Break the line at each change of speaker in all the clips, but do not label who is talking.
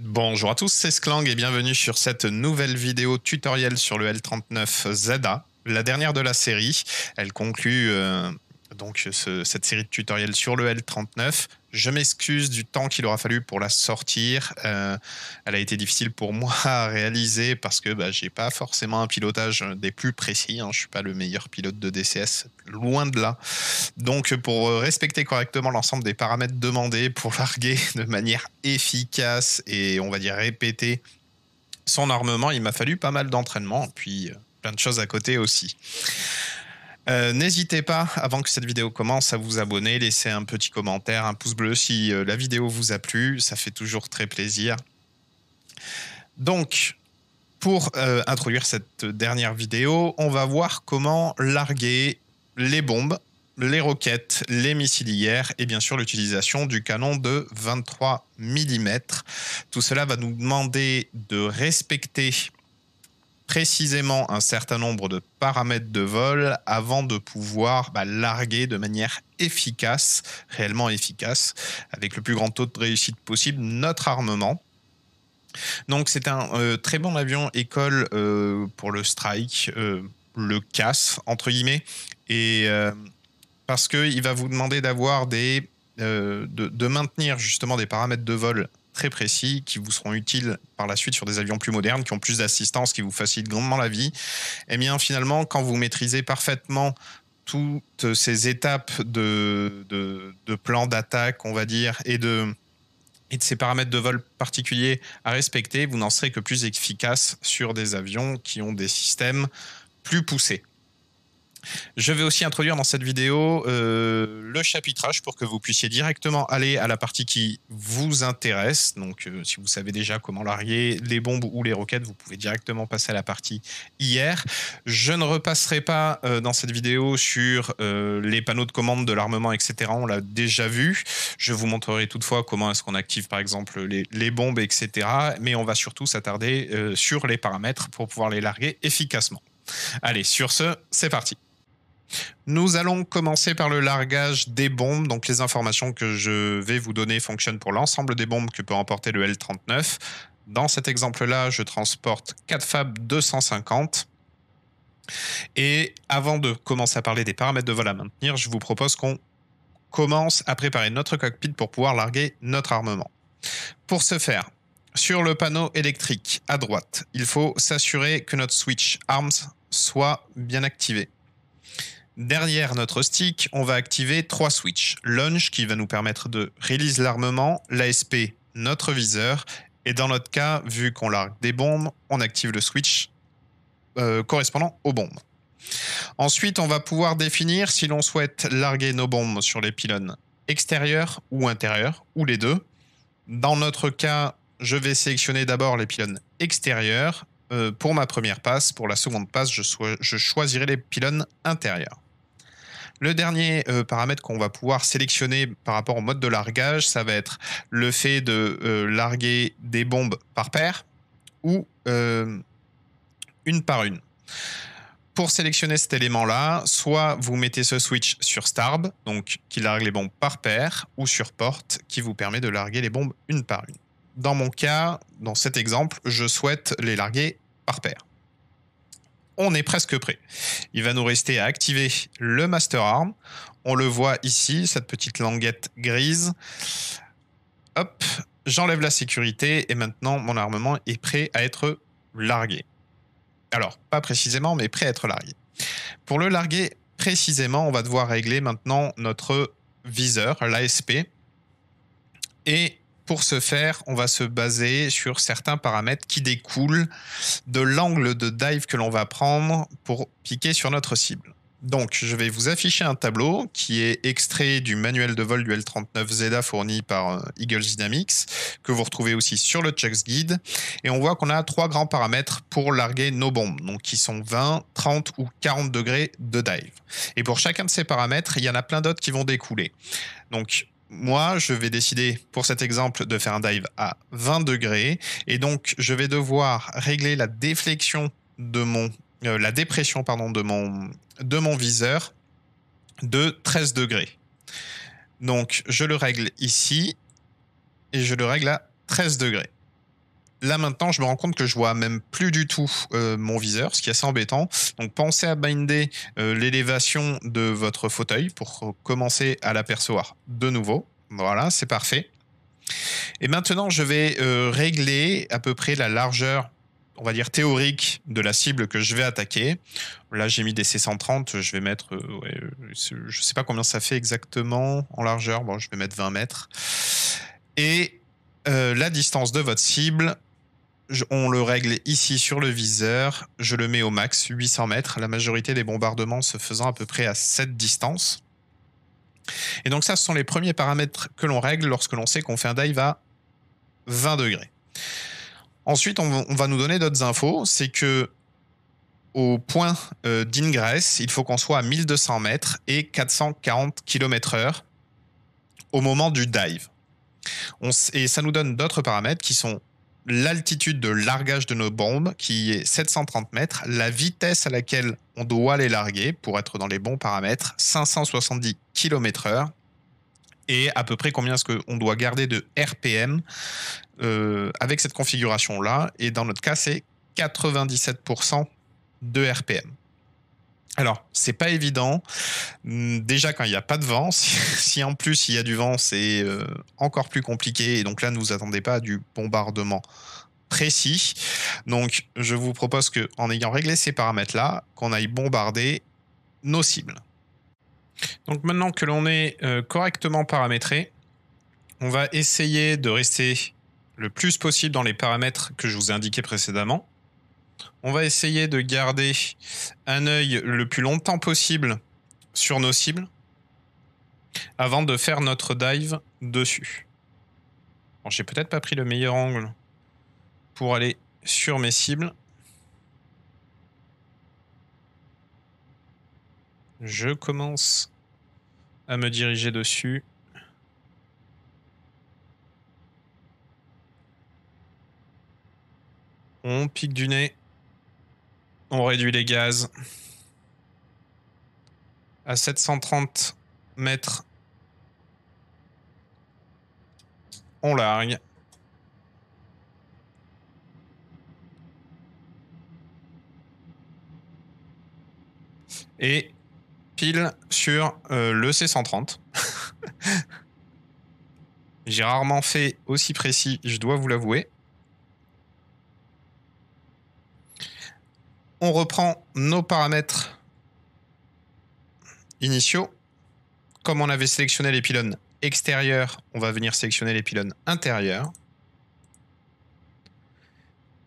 Bonjour à tous, c'est Sklang et bienvenue sur cette nouvelle vidéo tutoriel sur le L39ZA, la dernière de la série. Elle conclut euh, donc cette série de tutoriels sur le L39. Je m'excuse du temps qu'il aura fallu pour la sortir. Euh, elle a été difficile pour moi à réaliser parce que bah, j'ai pas forcément un pilotage des plus précis. Hein. Je suis pas le meilleur pilote de DCS, loin de là. Donc pour respecter correctement l'ensemble des paramètres demandés, pour larguer de manière efficace et on va dire répéter son armement, il m'a fallu pas mal d'entraînement, puis euh, plein de choses à côté aussi. Euh, n'hésitez pas, avant que cette vidéo commence, à vous abonner, laisser un petit commentaire, un pouce bleu si euh, la vidéo vous a plu. Ça fait toujours très plaisir. Donc, pour euh, introduire cette dernière vidéo, on va voir comment larguer les bombes, les roquettes, les missiles et bien sûr l'utilisation du canon de 23 mm. Tout cela va nous demander de respecter précisément un certain nombre de paramètres de vol avant de pouvoir bah, larguer de manière efficace, réellement efficace, avec le plus grand taux de réussite possible, notre armement. Donc c'est un euh, très bon avion école euh, pour le strike, euh, le casse entre guillemets, et parce qu'il va vous demander d'avoir des de, de, maintenir justement des paramètres de vol très précis qui vous seront utiles par la suite sur des avions plus modernes, qui ont plus d'assistance, qui vous facilitent grandement la vie, Et eh bien finalement, quand vous maîtrisez parfaitement toutes ces étapes de, de, de plan d'attaque, on va dire, et de, et de ces paramètres de vol particuliers à respecter, vous n'en serez que plus efficace sur des avions qui ont des systèmes plus poussés. Je vais aussi introduire dans cette vidéo euh, le chapitrage pour que vous puissiez directement aller à la partie qui vous intéresse. Donc, euh, si vous savez déjà comment larguer les bombes ou les roquettes, vous pouvez directement passer à la partie hier. Je ne repasserai pas euh, dans cette vidéo sur les panneaux de commande de l'armement, etc. On l'a déjà vu. Je vous montrerai toutefois comment est-ce qu'on active, par exemple, les, bombes, etc. Mais on va surtout s'attarder sur les paramètres pour pouvoir les larguer efficacement. Allez, sur ce, c'est parti. Nous allons commencer par le largage des bombes. Donc les informations que je vais vous donner fonctionnent pour l'ensemble des bombes que peut emporter le L-39. Dans cet exemple-là, je transporte 4 FAB 250. Et avant de commencer à parler des paramètres de vol à maintenir, je vous propose qu'on commence à préparer notre cockpit pour pouvoir larguer notre armement. Pour ce faire, sur le panneau électrique à droite, il faut s'assurer que notre switch ARMS soit bien activé. Derrière notre stick, on va activer trois switches. Launch qui va nous permettre de release l'armement, l'ASP notre viseur, et dans notre cas, vu qu'on largue des bombes, on active le switch euh, correspondant aux bombes. Ensuite, on va pouvoir définir si l'on souhaite larguer nos bombes sur les pylônes extérieurs ou intérieurs, ou les deux. Dans notre cas, je vais sélectionner d'abord les pylônes extérieurs. Euh, pour ma première passe, pour la seconde passe, je, je choisirai les pylônes intérieurs. Le dernier euh, paramètre qu'on va pouvoir sélectionner par rapport au mode de largage, ça va être le fait de euh, larguer des bombes par paire ou euh, une par une. Pour sélectionner cet élément-là, soit vous mettez ce switch sur Starb, donc qui largue les bombes par paire, ou sur Porte, qui vous permet de larguer les bombes une par une. Dans mon cas, dans cet exemple, je souhaite les larguer par paire on est presque prêt. Il va nous rester à activer le Master Arm. On le voit ici, cette petite languette grise. Hop, j'enlève la sécurité et maintenant mon armement est prêt à être largué. Alors, pas précisément, mais prêt à être largué. Pour le larguer précisément, on va devoir régler maintenant notre viseur, l'ASP. Et pour ce faire, on va se baser sur certains paramètres qui découlent de l'angle de dive que l'on va prendre pour piquer sur notre cible. Donc, je vais vous afficher un tableau qui est extrait du manuel de vol du L39ZA fourni par euh, Eagles Dynamics, que vous retrouvez aussi sur le Checks Guide. Et on voit qu'on a trois grands paramètres pour larguer nos bombes, donc qui sont 20, 30 ou 40 degrés de dive. Et pour chacun de ces paramètres, il y en a plein d'autres qui vont découler. Donc, moi, je vais décider pour cet exemple de faire un dive à 20 degrés et donc je vais devoir régler la déflexion de mon euh, la dépression pardon de mon de mon viseur de 13 degrés. Donc je le règle ici et je le règle à 13 degrés là maintenant, je me rends compte que je vois même plus du tout euh, mon viseur, ce qui est assez embêtant. Donc pensez à binder euh, l'élévation de votre fauteuil pour commencer à l'apercevoir de nouveau. Voilà, c'est parfait. Et maintenant, je vais euh, régler à peu près la largeur, on va dire théorique, de la cible que je vais attaquer. Là, j'ai mis des C130, je vais mettre, Je je sais pas combien ça fait exactement en largeur, bon, je vais mettre 20 mètres. Et la distance de votre cible on le règle ici sur le viseur, je le mets au max, 800 mètres, la majorité des bombardements se faisant à peu près à cette distance. Et donc ça, ce sont les premiers paramètres que l'on règle lorsque l'on sait qu'on fait un dive à 20 degrés. Ensuite, on, va nous donner d'autres infos, c'est que au point euh, d'ingresse, il faut qu'on soit à 1200 mètres et 440 km/h au moment du dive. et ça nous donne d'autres paramètres qui sont l'altitude de largage de nos bombes, qui est 730 mètres, la vitesse à laquelle on doit les larguer pour être dans les bons paramètres, 570 km/h, et à peu près combien est-ce qu'on doit garder de RPM euh, avec cette configuration-là. Et dans notre cas, c'est 97% de RPM. Alors, c'est pas évident. Hum, déjà, quand il n'y a pas de vent, si, en plus il y a du vent, c'est euh, encore plus compliqué. Et donc là, ne vous attendez pas à du bombardement précis. Donc, je vous propose qu'en ayant réglé ces paramètres-là, qu'on aille bombarder nos cibles. Donc maintenant que l'on est euh, correctement paramétré, on va essayer de rester le plus possible dans les paramètres que je vous ai indiqués précédemment. On va essayer de garder un œil le plus longtemps possible sur nos cibles avant de faire notre dive dessus. J'ai peut-être pas pris le meilleur angle pour aller sur mes cibles. Je commence à me diriger dessus. On pique du nez. On réduit les gaz à 730 mètres. On largue. Et pile sur euh, le C130. J'ai rarement fait aussi précis, je dois vous l'avouer. on reprend nos paramètres initiaux. Comme on avait sélectionné les pylônes extérieurs, on va venir sélectionner les pylônes intérieurs.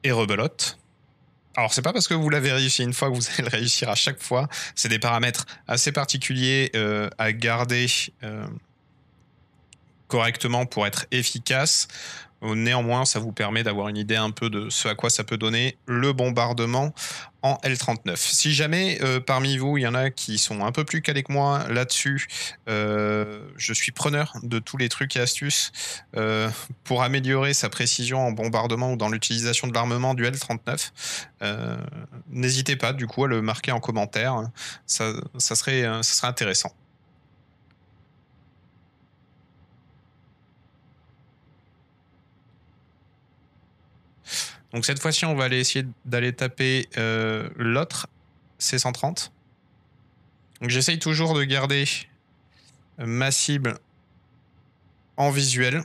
Et rebelote. Alors c'est pas parce que vous l'avez réussi une fois que vous allez réussir à chaque fois. C'est des paramètres assez particuliers euh, à garder euh, correctement pour être efficace. Euh, néanmoins, ça vous permet d'avoir une idée un peu de ce à quoi ça peut donner le bombardement en L39. Si jamais euh, parmi vous, il y en a qui sont un peu plus calés que moi là-dessus, euh, je suis preneur de tous les trucs et astuces pour améliorer sa précision en bombardement ou dans l'utilisation de l'armement du L39. N'hésitez pas du coup à le marquer en commentaire, ça, serait, ça serait intéressant. Donc cette fois-ci, on va aller essayer d'aller taper euh, l'autre C130. Donc j'essaye toujours de garder euh, ma cible en visuel.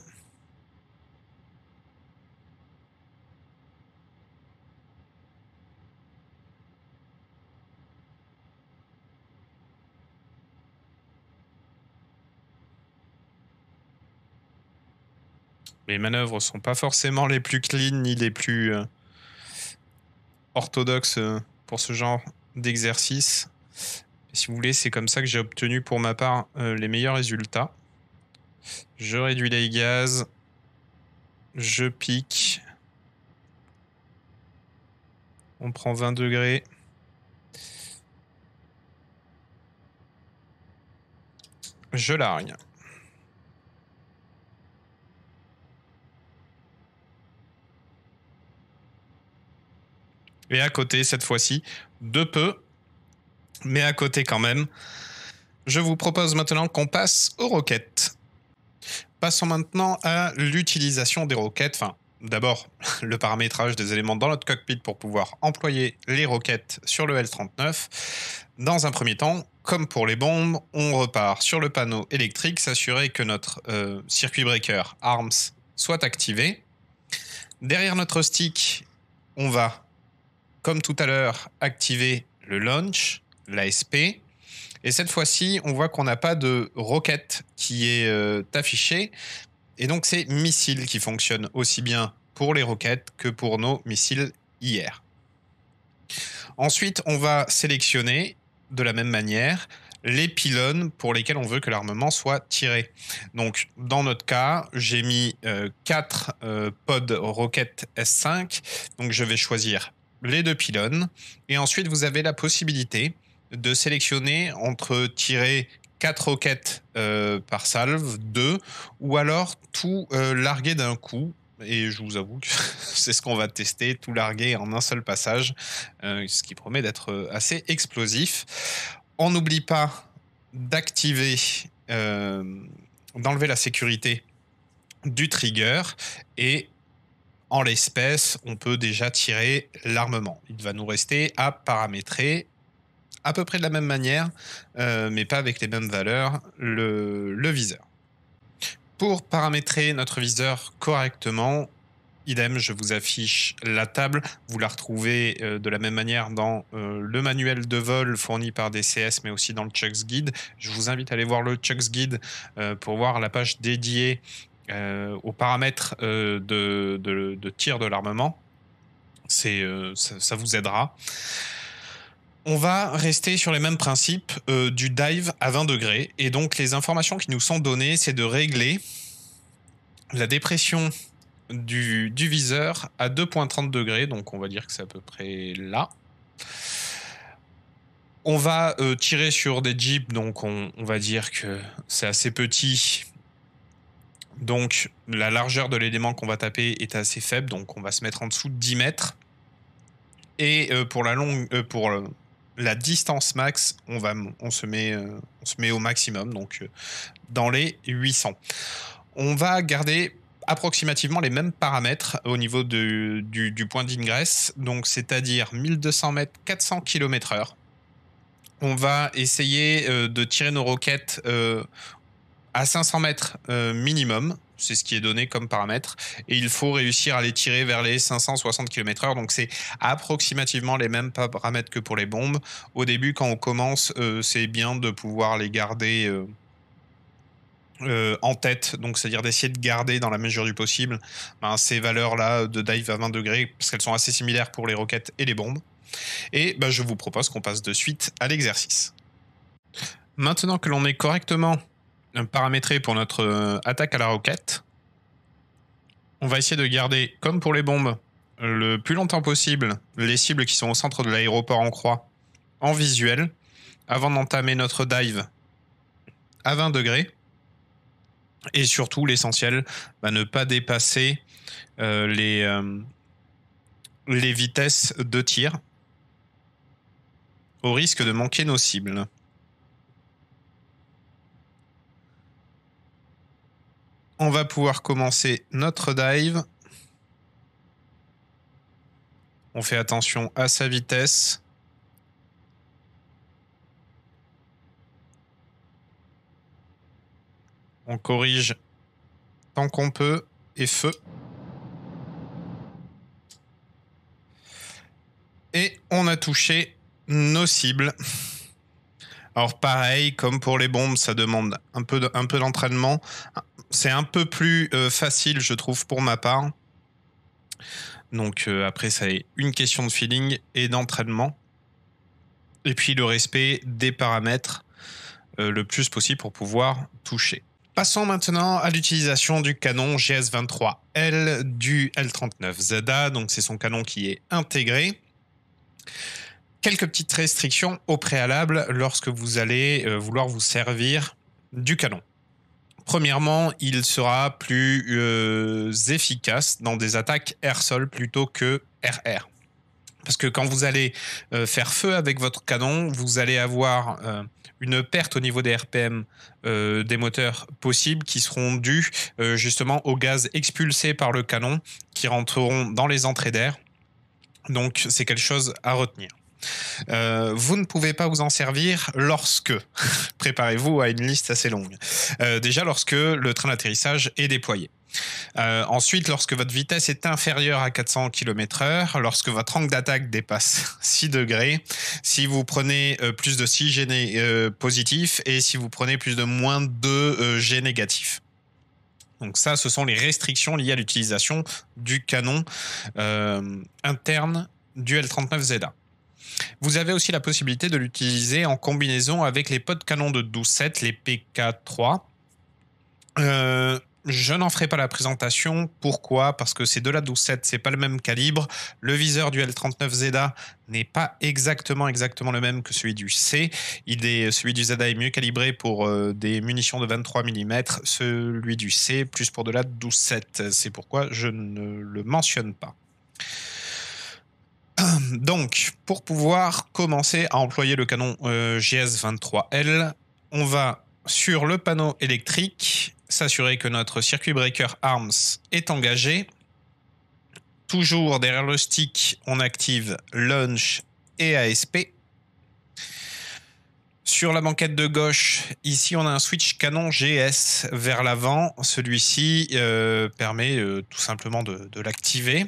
les manœuvres sont pas forcément les plus clean ni les plus euh, orthodoxes euh, pour ce genre d'exercice. Si vous voulez, c'est comme ça que j'ai obtenu pour ma part euh, les meilleurs résultats. Je réduis les gaz, je pique. On prend 20 degrés. Je largue. Et à côté, cette fois-ci, de peu, mais à côté quand même. Je vous propose maintenant qu'on passe aux roquettes. Passons maintenant à l'utilisation des roquettes, enfin d'abord le paramétrage des éléments dans notre cockpit pour pouvoir employer les roquettes sur le L39. Dans un premier temps, comme pour les bombes, on repart sur le panneau électrique, s'assurer que notre euh, circuit breaker ARMS soit activé. Derrière notre stick, on va comme tout à l'heure, activer le launch, l'ASP. Et cette fois-ci, on voit qu'on n'a pas de roquette qui est euh, affichée. Et donc, c'est missile qui fonctionne aussi bien pour les roquettes que pour nos missiles IR. Ensuite, on va sélectionner de la même manière les pylônes pour lesquels on veut que l'armement soit tiré. Donc, dans notre cas, j'ai mis euh, quatre euh, pods roquettes S5. Donc, je vais choisir les deux pylônes. Et ensuite, vous avez la possibilité de sélectionner entre tirer quatre roquettes euh, par salve, 2, ou alors tout euh, larguer d'un coup. Et je vous avoue que c'est ce qu'on va tester, tout larguer en un seul passage, euh, ce qui promet d'être assez explosif. On n'oublie pas d'activer, d'enlever la sécurité du trigger et en l'espèce, on peut déjà tirer l'armement. Il va nous rester à paramétrer à peu près de la même manière, euh, mais pas avec les mêmes valeurs, le, viseur. Pour paramétrer notre viseur correctement, idem, je vous affiche la table. Vous la retrouvez euh, de la même manière dans euh, le manuel de vol fourni par DCS, mais aussi dans le Chuck's Guide. Je vous invite à aller voir le Chuck's Guide pour voir la page dédiée euh, aux paramètres euh, de, tir de l'armement. C'est, euh, ça, vous aidera. On va rester sur les mêmes principes du dive à 20 degrés. Et donc, les informations qui nous sont données, c'est de régler la dépression du, viseur à 2.30 degrés, donc on va dire que c'est à peu près là. On va tirer sur des jeeps, donc on, on va dire que c'est assez petit, donc la largeur de l'élément qu'on va taper est assez faible, donc on va se mettre en dessous de 10 mètres. Et euh, pour, la longue, euh, pour euh, la distance max, on, va, on, se met, on se met au maximum, donc dans les 800. On va garder approximativement les mêmes paramètres au niveau du, point d'ingresse, donc c'est-à-dire 1200 mètres, 400 km/h. On va essayer de tirer nos roquettes à 500 mètres euh, minimum, c'est ce qui est donné comme paramètre, et il faut réussir à les tirer vers les 560 km/h. Donc c'est approximativement les mêmes paramètres que pour les bombes. Au début, quand on commence, euh, c'est bien de pouvoir les garder. Euh, en tête, donc c'est-à-dire d'essayer de garder dans la mesure du possible ben, ces valeurs-là de dive à 20 degrés, parce qu'elles sont assez similaires pour les roquettes et les bombes. Et ben, je vous propose qu'on passe de suite à l'exercice. Maintenant que l'on est correctement paramétrer pour notre euh, attaque à la roquette. On va essayer de garder, comme pour les bombes, le plus longtemps possible les cibles qui sont au centre de l'aéroport en croix en visuel avant d'entamer notre dive à 20 degrés. Et surtout, l'essentiel, bah, ne pas dépasser euh, les, euh, les vitesses de tir au risque de manquer nos cibles. on va pouvoir commencer notre dive. On fait attention à sa vitesse. On corrige tant qu'on peut et feu. Et on a touché nos cibles. Alors pareil, comme pour les bombes, ça demande un peu d'entraînement c'est un peu plus euh, facile, je trouve, pour ma part. Donc euh, après, ça est une question de feeling et d'entraînement. Et puis le respect des paramètres euh, le plus possible pour pouvoir toucher. Passons maintenant à l'utilisation du canon GS23L du L39ZA. Donc c'est son canon qui est intégré. Quelques petites restrictions au préalable lorsque vous allez vouloir vous servir du canon premièrement, il sera plus euh, efficace dans des attaques air-sol plutôt que RR. Parce que quand vous allez euh, faire feu avec votre canon, vous allez avoir euh, une perte au niveau des RPM des moteurs possibles qui seront dus justement aux gaz expulsés par le canon qui rentreront dans les entrées d'air. Donc c'est quelque chose à retenir. Euh, vous ne pouvez pas vous en servir lorsque, préparez-vous à une liste assez longue, euh, déjà lorsque le train d'atterrissage est déployé. Euh, ensuite, lorsque votre vitesse est inférieure à 400 km/h, lorsque votre angle d'attaque dépasse 6 degrés, si vous prenez plus de 6 G positifs et si vous prenez plus de moins de 2 G négatifs. Donc ça, ce sont les restrictions liées à l'utilisation du canon interne du L39ZA. Vous avez aussi la possibilité de l'utiliser en combinaison avec les pods canons de 12-7, les PK3. Euh, je n'en ferai pas la présentation. Pourquoi Parce que c'est de la ce c'est pas le même calibre. Le viseur du L39ZA n'est pas exactement exactement le même que celui du C. Il celui du ZA est mieux calibré pour euh, des munitions de 23 mm, celui du C plus pour de la 12-7. C'est pourquoi je ne le mentionne pas donc, pour pouvoir commencer à employer le canon euh, GS23L, on va sur le panneau électrique s'assurer que notre circuit breaker arms est engagé. Toujours derrière le stick, on active launch et ASP. Sur la banquette de gauche, ici on a un switch canon GS vers l'avant. Celui-ci euh, permet euh, tout simplement de l'activer.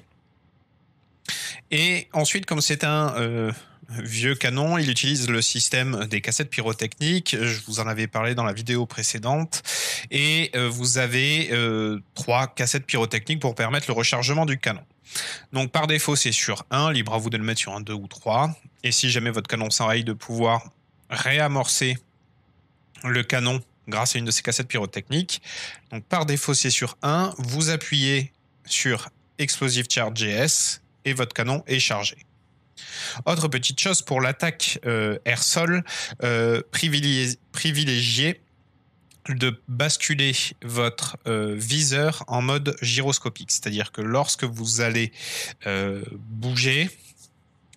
Et ensuite, comme c'est un euh, vieux canon, il utilise le système des cassettes pyrotechniques. Je vous en avais parlé dans la vidéo précédente. Et euh, vous avez euh, trois cassettes pyrotechniques pour permettre le rechargement du canon. Donc par défaut, c'est sur 1, libre à vous de le mettre sur un 2 ou 3. Et si jamais votre canon s'enraye, de pouvoir réamorcer le canon grâce à une de ces cassettes pyrotechniques. Donc par défaut, c'est sur 1, vous appuyez sur Explosive Charge GS votre canon est chargé. Autre petite chose pour l'attaque euh, air-sol, euh, privilégiez, de basculer votre euh, viseur en mode gyroscopique, c'est-à-dire que lorsque vous allez bouger,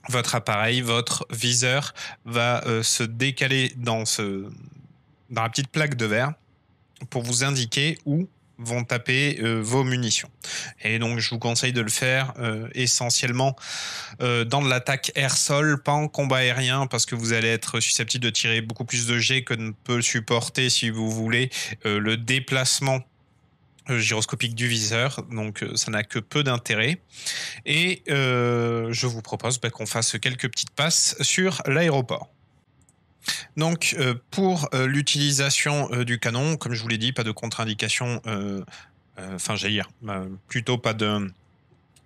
votre appareil, votre viseur va se décaler dans, ce, dans la petite plaque de verre pour vous indiquer où vont taper euh, vos munitions. Et donc, je vous conseille de le faire euh, essentiellement euh, dans de l'attaque air-sol, pas en combat aérien, parce que vous allez être susceptible de tirer beaucoup plus de jets que ne peut supporter, si vous voulez, le déplacement gyroscopique du viseur, donc ça n'a que peu d'intérêt. Et je vous propose bah, qu'on fasse quelques petites passes sur l'aéroport. Donc, euh, pour euh, l'utilisation euh, du canon, comme je vous l'ai dit, pas de contre-indication, enfin, j'allais dire, plutôt pas de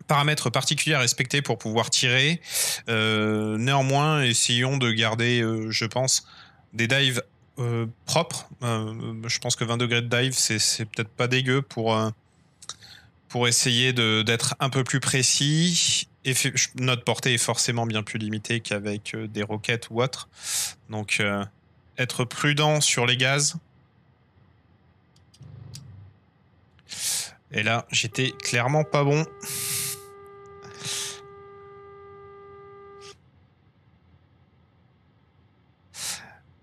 paramètres particuliers à respecter pour pouvoir tirer. néanmoins, essayons de garder, je pense, des dives propres. je pense que 20 degrés de dive, c'est peut-être pas dégueu pour pour essayer d'être un peu plus précis notre portée est forcément bien plus limitée qu'avec euh, des roquettes ou autre. Donc, euh, être prudent sur les gaz. Et là, j'étais clairement pas bon.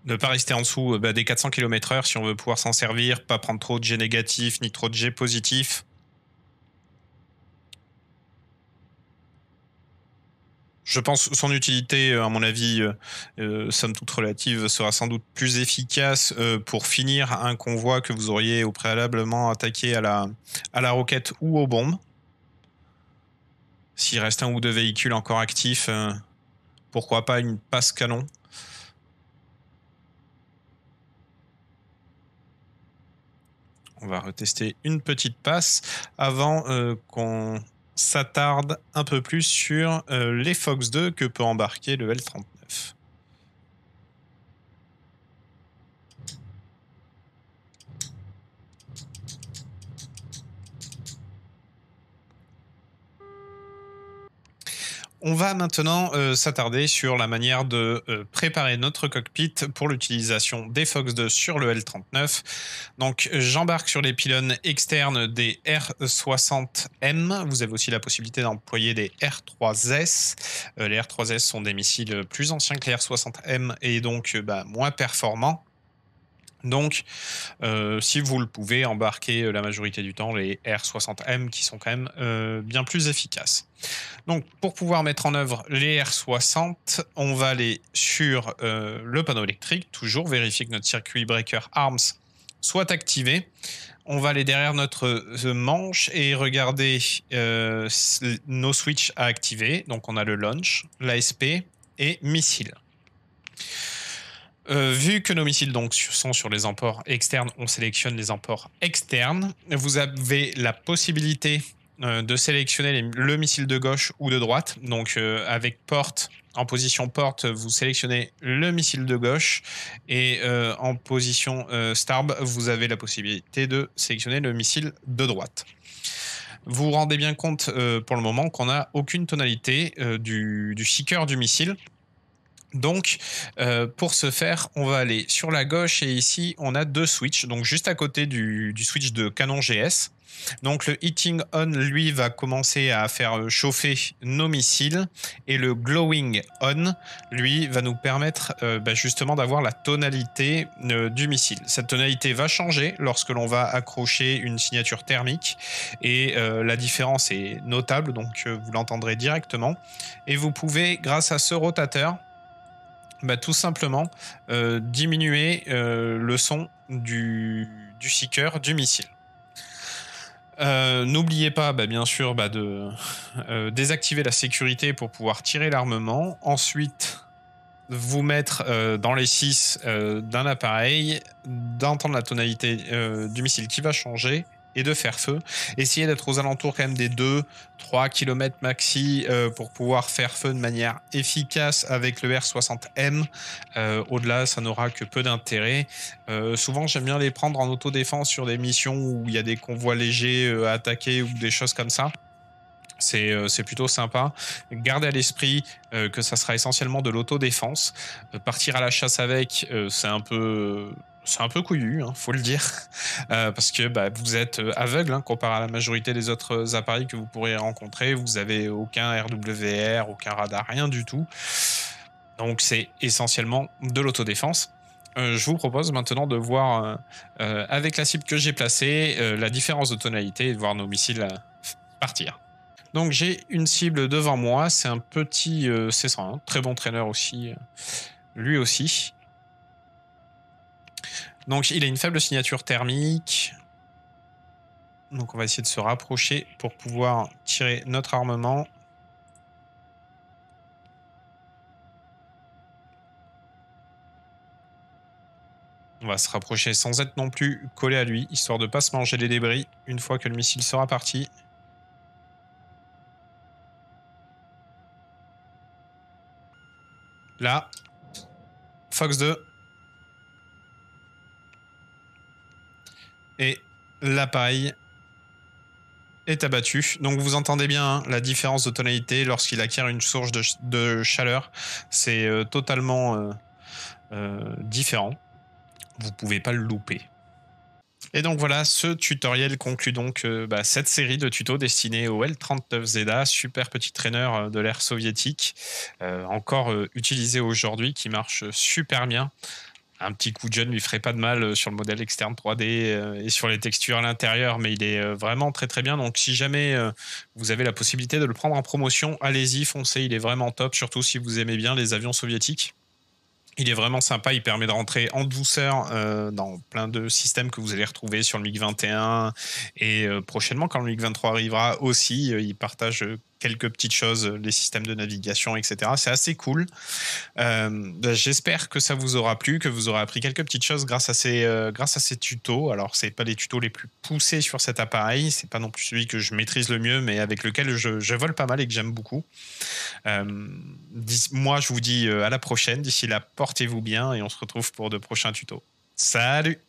ne pas rester en dessous euh, bah, des 400 km/h si on veut pouvoir s'en servir, pas prendre trop de G négatif ni trop de G positif. je pense son utilité, euh, à mon avis, euh, euh, somme toute relative, sera sans doute plus efficace pour finir un convoi que vous auriez au préalablement attaqué à la, à la roquette ou aux bombes. S'il reste un ou deux véhicules encore actifs, pourquoi pas une passe canon On va retester une petite passe avant qu'on s'attarde un peu plus sur euh, les Fox 2 que peut embarquer le L39. On va maintenant euh, s'attarder sur la manière de euh, préparer notre cockpit pour l'utilisation des Fox 2 sur le L39. Donc j'embarque sur les pylônes externes des R60M. Vous avez aussi la possibilité d'employer des R3S. Euh, les R3S sont des missiles plus anciens que les R60M et donc bah, moins performants donc, euh, si vous le pouvez, embarquez euh, la majorité du temps les R60M qui sont quand même euh, bien plus efficaces. Donc, pour pouvoir mettre en œuvre les R60, on va aller sur le panneau électrique, toujours vérifier que notre circuit breaker ARMS soit activé. On va aller derrière notre manche et regarder nos switches à activer. Donc, on a le launch, l'ASP et missile. Euh, vu que nos missiles donc sont sur les emports externes, on sélectionne les emports externes. Vous avez la possibilité euh, de sélectionner le missile de gauche ou de droite. Donc euh, avec porte, en position porte, vous sélectionnez le missile de gauche et en position starb, vous avez la possibilité de sélectionner le missile de droite vous vous rendez bien compte pour le moment qu'on n'a aucune tonalité du, du, seeker du missile. Donc, euh, pour ce faire, on va aller sur la gauche et ici, on a deux switches, donc juste à côté du, switch de canon GS. Donc le heating on, lui, va commencer à faire chauffer nos missiles et le glowing on, lui, va nous permettre euh, bah, justement d'avoir la tonalité euh, du missile. Cette tonalité va changer lorsque l'on va accrocher une signature thermique et la différence est notable, donc vous l'entendrez directement. Et vous pouvez, grâce à ce rotateur, bah, tout simplement euh, diminuer euh, le son du, du seeker, du missile. Euh, n'oubliez pas, bah, bien sûr, bah, de désactiver la sécurité pour pouvoir tirer l'armement. Ensuite, vous mettre dans les 6 d'un appareil, d'entendre la tonalité du missile qui va changer et de faire feu. Essayez d'être aux alentours quand même des 2-3 km maxi euh, pour pouvoir faire feu de manière efficace avec le R60M. Euh, au-delà, ça n'aura que peu d'intérêt. Euh, souvent, j'aime bien les prendre en autodéfense sur des missions où il y a des convois légers à attaquer ou des choses comme ça. C'est plutôt sympa. Gardez à l'esprit que ça sera essentiellement de l'autodéfense. partir à la chasse avec, c'est un peu c'est un peu couillu, hein, faut le dire, euh, parce que bah, vous êtes euh, aveugle hein, comparé à la majorité des autres euh, appareils que vous pourriez rencontrer. Vous avez aucun RWR, aucun radar, rien du tout. Donc c'est essentiellement de l'autodéfense. je vous propose maintenant de voir, avec la cible que j'ai placée, la différence de tonalité et de voir nos missiles partir. Donc j'ai une cible devant moi, c'est un petit C101, très bon traîneur aussi, lui aussi. Donc il a une faible signature thermique. Donc on va essayer de se rapprocher pour pouvoir tirer notre armement. On va se rapprocher sans être non plus collé à lui, histoire de ne pas se manger les débris une fois que le missile sera parti. Là, Fox 2, la paille est abattue. Donc vous entendez bien hein, la différence de tonalité lorsqu'il acquiert une source de, chaleur. C'est euh, totalement euh, euh, différent. Vous pouvez pas le louper. Et donc voilà, ce tutoriel conclut donc bah, cette série de tutos destinés au l 39 Zda super petit traîneur de l'ère soviétique, encore utilisé aujourd'hui, qui marche super bien un petit coup de jeune lui ferait pas de mal euh, sur le modèle externe 3D euh, et sur les textures à l'intérieur, mais il est euh, vraiment très très bien. Donc si jamais vous avez la possibilité de le prendre en promotion, allez-y, foncez, il est vraiment top, surtout si vous aimez bien les avions soviétiques. Il est vraiment sympa, il permet de rentrer en douceur dans plein de systèmes que vous allez retrouver sur le MiG-21 et prochainement quand le MiG-23 arrivera aussi, il partage quelques petites choses, euh, les systèmes de navigation, etc. C'est assez cool. Euh, bah, j'espère que ça vous aura plu, que vous aurez appris quelques petites choses grâce à ces, euh, grâce à ces tutos. Alors, c'est pas les tutos les plus poussés sur cet appareil, c'est pas non plus celui que je maîtrise le mieux, mais avec lequel je, vole pas mal et que j'aime beaucoup. moi, je vous dis à la prochaine. D'ici là, portez-vous bien et on se retrouve pour de prochains tutos. Salut